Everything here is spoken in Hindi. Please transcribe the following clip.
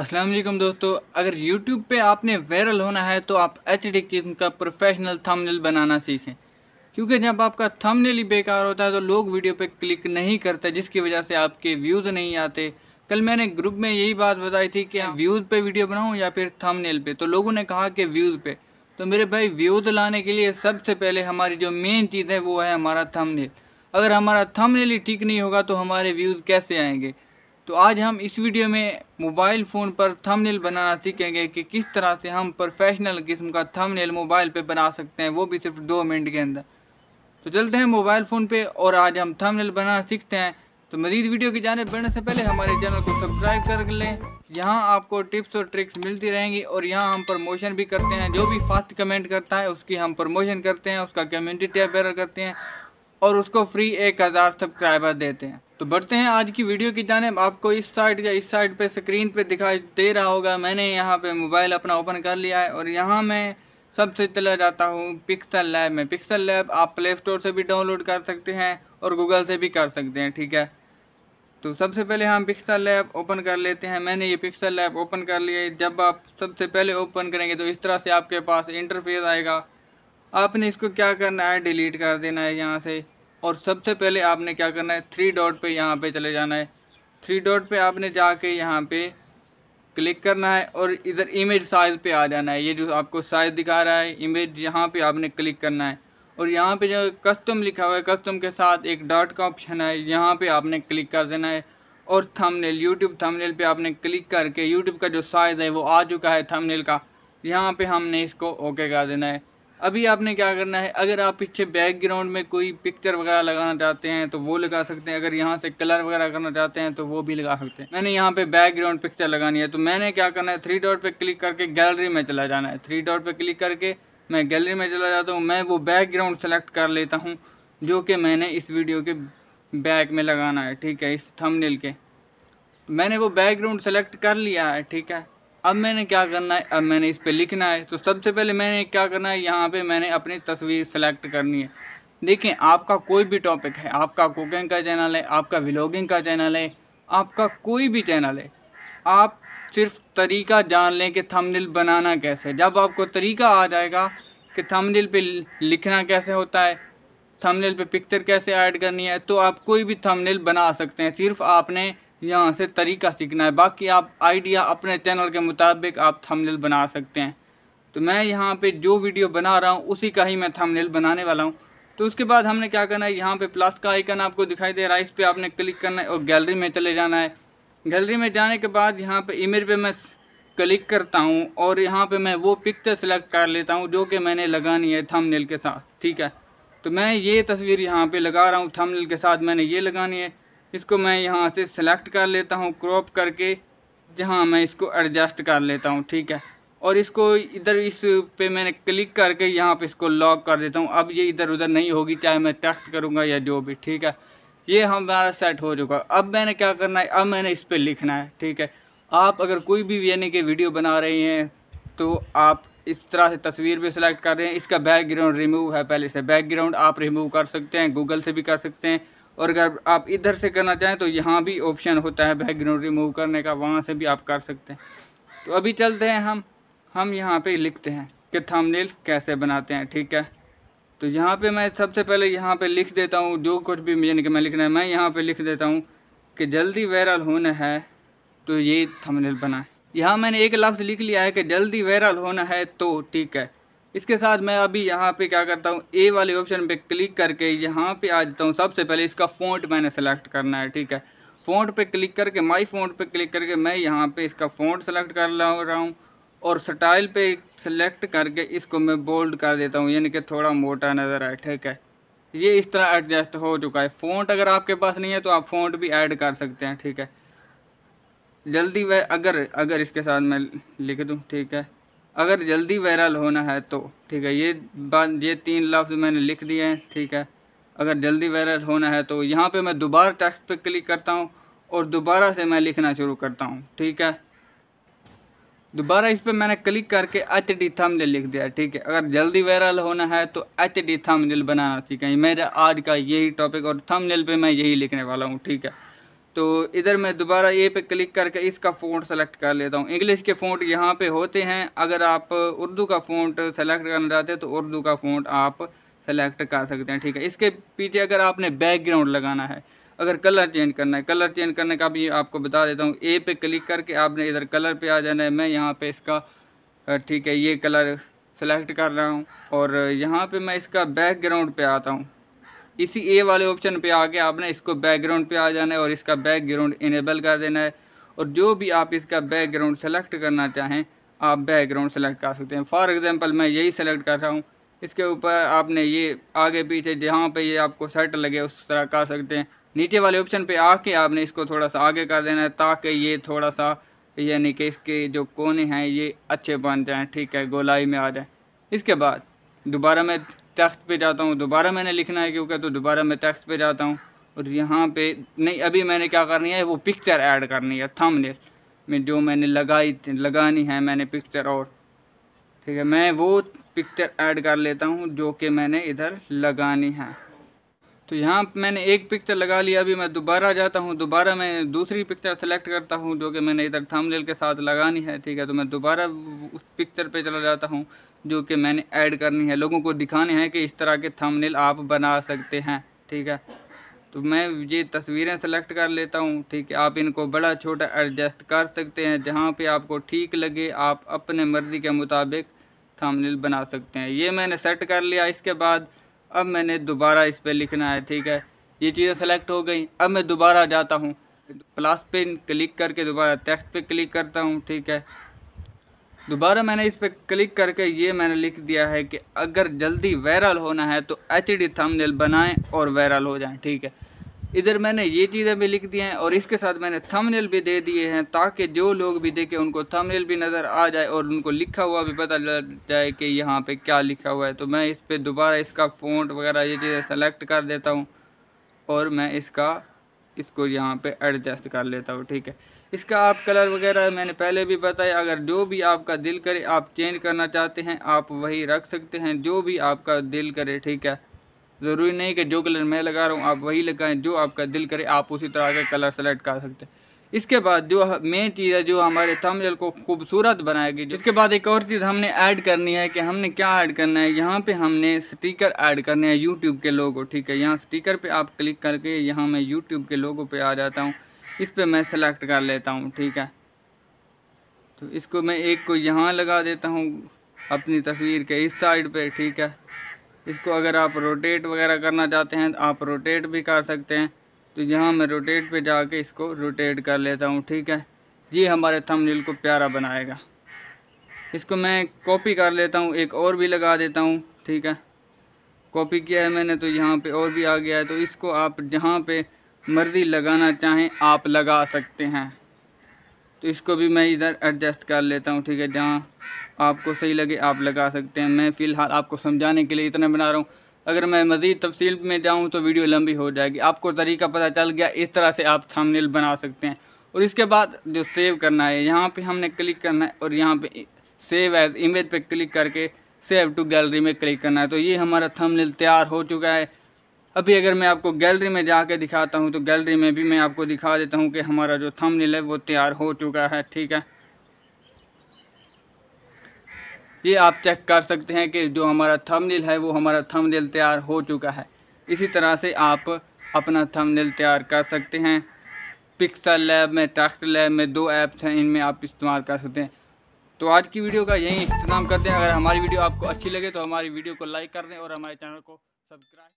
अस्सलाम वालेकुम दोस्तों अगर YouTube पे आपने वायरल होना है तो आप एच डी किस्म का प्रोफेशनल थंबनेल बनाना सीखें क्योंकि जब आपका थंबनेल ही बेकार होता है तो लोग वीडियो पे क्लिक नहीं करते जिसकी वजह से आपके व्यूज़ नहीं आते कल मैंने ग्रुप में यही बात बताई थी कि व्यूज़ हाँ। पे वीडियो बनाऊँ या फिर थंबनेल पे तो लोगों ने कहा कि व्यूज़ पे तो मेरे भाई व्यूज़ लाने के लिए सबसे पहले हमारी जो मेन चीज़ है वो है हमारा थंबनेल अगर हमारा थंबनेल ही ठीक नहीं होगा तो हमारे व्यूज़ कैसे आएंगे तो आज हम इस वीडियो में मोबाइल फ़ोन पर थंबनेल बनाना सीखेंगे कि किस तरह से हम प्रोफेशनल किस्म का थंबनेल मोबाइल पे बना सकते हैं वो भी सिर्फ दो मिनट के अंदर तो चलते हैं मोबाइल फ़ोन पे और आज हम थंबनेल बनाना सीखते हैं तो मज़ीद वीडियो की जाने बढ़ने से पहले हमारे चैनल को सब्सक्राइब कर लें यहाँ आपको टिप्स और ट्रिक्स मिलती रहेंगी और यहाँ हम प्रमोशन भी करते हैं जो भी फास्ट कमेंट करता है उसकी हम प्रमोशन करते हैं उसका कम्युनिटी टैब करते हैं और उसको फ्री एक हज़ार सब्सक्राइबर देते हैं तो बढ़ते हैं आज की वीडियो की जानब आपको इस साइड या इस साइड पे स्क्रीन पे दिखाई दे रहा होगा मैंने यहाँ पे मोबाइल अपना ओपन कर लिया है और यहाँ मैं सबसे चला जाता हूँ पिक्सल लैब में पिक्सल लैब आप प्ले स्टोर से भी डाउनलोड कर सकते हैं और गूगल से भी कर सकते हैं ठीक है तो सबसे पहले हम पिक्सल लैब ओपन कर लेते हैं मैंने ये पिक्सल लैब ओपन कर लिया जब आप सबसे पहले ओपन करेंगे तो इस तरह से आपके पास इंटरफेस आएगा आपने इसको क्या करना है डिलीट कर देना है यहाँ से और सबसे पहले आपने क्या करना है थ्री डॉट पे यहाँ पे चले जाना है थ्री डॉट पे आपने जाके यहाँ पे क्लिक करना है और इधर इमेज साइज़ पे आ जाना है ये जो आपको साइज़ दिखा रहा है इमेज यहाँ पे आपने क्लिक करना है और यहाँ पे जो कस्टम लिखा हुआ है कस्टम के साथ एक डॉट का ऑप्शन है यहाँ पर आपने क्लिक कर देना है और नेल यूट्यूब थंबनेल पर आपने क्लिक करके यूट्यूब का जो साइज़ है वो आ चुका है थंबनेल का यहाँ पर हमने इसको ओके कर देना है अभी आपने क्या करना है अगर आप पीछे बैकग्राउंड में कोई पिक्चर वगैरह लगाना चाहते हैं तो वो लगा सकते हैं अगर यहाँ से कलर वगैरह करना चाहते हैं तो वो भी लगा सकते हैं मैंने यहाँ पे बैकग्राउंड पिक्चर लगानी है तो मैंने क्या करना है थ्री डॉट पे क्लिक करके गैलरी में चला जाना है थ्री डॉट पे क्लिक करके मैं गैलरी में चला जाता हूँ मैं वो बैकग्राउंड सेलेक्ट कर लेता हूँ जो कि मैंने इस वीडियो के बैक में लगाना है ठीक है इस थंबनेल के मैंने वो बैकग्राउंड सेलेक्ट कर लिया है ठीक है अब मैंने क्या करना है अब मैंने इस पर लिखना है तो सबसे पहले मैंने क्या करना है यहाँ पे मैंने अपनी तस्वीर सेलेक्ट करनी है देखिए आपका कोई भी टॉपिक है आपका कुकिंग का चैनल है आपका व्लॉगिंग का चैनल है आपका कोई भी चैनल है आप सिर्फ तरीका जान लें कि थमनिल बनाना कैसे जब आपको तरीका आ जाएगा कि थमनिल पर लिखना कैसे होता है थंबनेल पर पिक्चर कैसे ऐड करनी है तो आप कोई भी थमनिल बना सकते हैं सिर्फ आपने यहाँ से तरीका सीखना है बाकी आप आइडिया अपने चैनल के मुताबिक आप थंबनेल बना सकते हैं तो मैं यहाँ पे जो वीडियो बना रहा हूँ उसी का ही मैं थंबनेल बनाने वाला हूँ तो उसके बाद हमने क्या करना है यहाँ पे प्लस का आइकन आपको दिखाई दे रहा है इस पर आपने क्लिक करना है और गैलरी में चले जाना है गैलरी में जाने के बाद यहाँ पर इमेज पर मैं क्लिक करता हूँ और यहाँ पर मैं वो पिक्चर सेलेक्ट कर लेता हूँ जो कि मैंने लगानी है थम के साथ ठीक है तो मैं ये तस्वीर यहाँ पर लगा रहा हूँ थम के साथ मैंने ये लगानी है इसको मैं यहाँ से सेलेक्ट कर लेता हूँ क्रॉप करके जहाँ मैं इसको एडजस्ट कर लेता हूँ ठीक है और इसको इधर इस पे मैंने क्लिक करके यहाँ पे इसको लॉक कर देता हूँ अब ये इधर उधर नहीं होगी चाहे मैं टेक्स्ट करूँगा या जो भी ठीक है ये हमारा सेट हो चुका अब मैंने क्या करना है अब मैंने इस पर लिखना है ठीक है आप अगर कोई भी वी के वीडियो बना रहे हैं तो आप इस तरह से तस्वीर भी सिलेक्ट कर रहे हैं इसका बैकग्राउंड रिमूव है पहले से बैकग्राउंड आप रिमूव कर सकते हैं गूगल से भी कर सकते हैं और अगर आप इधर से करना चाहें तो यहाँ भी ऑप्शन होता है बैकग्राउंड रिमूव करने का वहाँ से भी आप कर सकते हैं तो अभी चलते हैं हम हम यहाँ पे लिखते हैं कि थंबनेल कैसे बनाते हैं ठीक है तो यहाँ पे मैं सबसे पहले यहाँ पे लिख देता हूँ जो कुछ भी मुझे मैं लिखना है मैं यहाँ पे लिख देता हूँ कि जल्दी वायरल होना है तो ये थमनेल बनाए यहाँ मैंने एक लफ्ज़ लिख लिया है कि जल्दी वायरल होना है तो ठीक है इसके साथ मैं अभी यहाँ पे क्या करता हूँ ए वाले ऑप्शन पे क्लिक करके यहाँ पे आ जाता हूँ सबसे पहले इसका फ़ॉन्ट मैंने सेलेक्ट करना है ठीक है फ़ॉन्ट पे क्लिक करके माई फ़ॉन्ट पे क्लिक करके मैं यहाँ पे इसका फ़ॉन्ट सेलेक्ट कर ला रहा हूँ और स्टाइल पे सेलेक्ट करके इसको मैं बोल्ड कर देता हूँ यानी कि थोड़ा मोटा नज़र आए ठीक है ये इस तरह एडजस्ट हो चुका है फ़ॉन्ट अगर आपके पास नहीं है तो आप फ़ॉन्ट भी ऐड कर सकते हैं ठीक है जल्दी वह अगर अगर इसके साथ मैं लिख दूँ ठीक है अगर जल्दी वायरल होना है तो ठीक है ये बात ये तीन लफ्ज़ मैंने लिख दिए हैं ठीक है अगर जल्दी वायरल होना है तो यहाँ पे मैं दोबारा टेक्स्ट पे क्लिक करता हूँ और दोबारा से मैं लिखना शुरू करता हूँ ठीक है दोबारा इस पर मैंने क्लिक करके एच डी थंबनेल लिख दिया ठीक है अगर जल्दी वायरल होना है तो एच डी थंबनेल बनाना ठीक है मेरा आज का यही टॉपिक और थंबनेल पे मैं यही लिखने वाला हूँ ठीक है तो इधर मैं दोबारा ए पे क्लिक करके इसका फ़ॉन्ट सेलेक्ट कर लेता हूँ इंग्लिश के फ़ॉन्ट यहाँ पे होते हैं अगर आप उर्दू का फ़ॉन्ट सेलेक्ट करना चाहते हैं तो उर्दू का फ़ॉन्ट आप सेलेक्ट कर सकते हैं ठीक है इसके पीछे अगर आपने बैकग्राउंड लगाना है अगर कलर चेंज करना है कलर चेंज करने का भी आपको बता देता हूँ ए पे क्लिक करके आपने इधर कलर पे आ जाना है मैं यहाँ पे इसका ठीक है ये कलर सेलेक्ट कर रहा हूँ और यहाँ पे मैं इसका बैकग्राउंड पे आता हूँ इसी ए वाले ऑप्शन पे आके आपने इसको बैकग्राउंड पे आ जाना है और इसका बैकग्राउंड इनेबल कर देना है और जो भी आप इसका बैकग्राउंड सेलेक्ट करना चाहें आप बैकग्राउंड सेलेक्ट कर सकते हैं फॉर एग्ज़ाम्पल मैं यही सेलेक्ट कर रहा हूँ इसके ऊपर आपने ये आगे पीछे जहाँ पे ये आपको सेट लगे उस तरह कर सकते हैं नीचे वाले ऑप्शन पर आके आपने इसको थोड़ा सा आगे कर देना है ताकि ये थोड़ा सा यानी कि इसके जो कोने हैं ये अच्छे बन जाएँ ठीक है गोलाई में आ जाएँ इसके बाद दोबारा मैं तख्त पे जाता हूँ दोबारा मैंने लिखना है क्योंकि तो दोबारा मैं तख्त पे जाता हूँ और यहाँ पे नहीं अभी मैंने क्या करनी है वो पिक्चर ऐड करनी है थंबनेल में जो मैंने लगाई लगानी है मैंने पिक्चर और ठीक है मैं वो पिक्चर ऐड कर लेता हूँ जो कि मैंने इधर लगानी है तो यहाँ मैंने एक पिक्चर लगा लिया अभी मैं दोबारा जाता हूँ दोबारा मैं दूसरी पिक्चर सेलेक्ट करता हूँ जो कि मैंने इधर थंबनेल के साथ लगानी है ठीक है तो मैं दोबारा उस पिक्चर पे चला जाता हूँ जो कि मैंने ऐड करनी है लोगों को दिखाने हैं कि इस तरह के थंबनेल आप बना सकते हैं ठीक है तो मैं ये तस्वीरें सेलेक्ट कर लेता हूँ ठीक है आप इनको बड़ा छोटा एडजस्ट कर सकते हैं जहाँ पर आपको ठीक लगे आप अपने मर्ज़ी के मुताबिक थंबनेल बना सकते हैं ये मैंने सेट कर लिया इसके बाद अब मैंने दोबारा इस पर लिखना है ठीक है ये चीज़ें सेलेक्ट हो गई अब मैं दोबारा जाता हूँ प्लस पे क्लिक करके दोबारा टेक्स्ट पे क्लिक करता हूँ ठीक है दोबारा मैंने इस पर क्लिक करके ये मैंने लिख दिया है कि अगर जल्दी वायरल होना है तो एच डी बनाएं और वायरल हो जाएं ठीक है इधर मैंने ये चीज़ें भी लिख दी हैं और इसके साथ मैंने थंबनेल भी दे दिए हैं ताकि जो लोग भी देखें उनको थंबनेल भी नज़र आ जाए और उनको लिखा हुआ भी पता लग जाए कि यहाँ पे क्या लिखा हुआ है तो मैं इस पर दोबारा इसका फ़ॉन्ट वगैरह ये चीज़ें सेलेक्ट कर देता हूँ और मैं इसका इसको यहाँ पर एडजस्ट कर लेता हूँ ठीक है इसका आप कलर वगैरह मैंने पहले भी बताया अगर जो भी आपका दिल करे आप चेंज करना चाहते हैं आप वही रख सकते हैं जो भी आपका दिल करे ठीक है ज़रूरी नहीं कि जो कलर मैं लगा रहा हूँ आप वही लगाएं जो आपका दिल करे आप उसी तरह के कलर सेलेक्ट कर सकते हैं इसके बाद जो मेन चीज़ है जो हमारे थंबनेल को खूबसूरत बनाएगी इसके बाद एक और चीज़ हमने ऐड करनी है कि हमने क्या ऐड करना है यहाँ पे हमने स्टिकर ऐड करने हैं यूट्यूब के लोगो ठीक है यहाँ स्टिकर पे आप क्लिक करके यहाँ मैं यूट्यूब के लोगो पे आ जाता हूँ इस पर मैं सेलेक्ट कर लेता हूँ ठीक है तो इसको मैं एक को यहाँ लगा देता हूँ अपनी तस्वीर के इस साइड पर ठीक है इसको अगर आप रोटेट वगैरह करना चाहते हैं तो आप रोटेट भी कर सकते हैं तो यहाँ मैं रोटेट पे जाके इसको रोटेट कर लेता हूँ ठीक है ये हमारे थंबनेल को प्यारा बनाएगा इसको मैं कॉपी कर लेता हूँ एक और भी लगा देता हूँ ठीक है कॉपी किया है मैंने तो यहाँ पे और भी आ गया है तो इसको आप जहाँ पे मर्ज़ी लगाना चाहें आप लगा सकते हैं तो इसको भी मैं इधर एडजस्ट कर लेता हूँ ठीक है जहाँ आपको सही लगे आप लगा सकते हैं मैं फ़िलहाल आपको समझाने के लिए इतना बना रहा हूँ अगर मैं मज़ीद तफसील में जाऊँ तो वीडियो लंबी हो जाएगी आपको तरीका पता चल गया इस तरह से आप थंबनेल बना सकते हैं और इसके बाद जो सेव करना है यहाँ पे हमने क्लिक करना है और यहाँ पे सेव एज इमेज पे क्लिक करके सेव टू गैलरी में क्लिक करना है तो ये हमारा थंबनेल तैयार हो चुका है अभी अगर मैं आपको गैलरी में कर दिखाता हूँ तो गैलरी में भी मैं आपको दिखा देता हूँ कि हमारा जो थम है वो तैयार हो चुका है ठीक है ये आप चेक कर सकते हैं कि जो हमारा थंबनेल है वो हमारा थंबनेल तैयार हो चुका है इसी तरह से आप अपना थंबनेल तैयार कर सकते हैं पिक्सल लैब में टैक्स लैब में दो ऐप्स हैं इनमें आप इस्तेमाल कर सकते हैं तो आज की वीडियो का यही इख्ताम करते हैं अगर हमारी वीडियो आपको अच्छी लगे तो हमारी वीडियो को लाइक कर दें और हमारे चैनल को सब्सक्राइब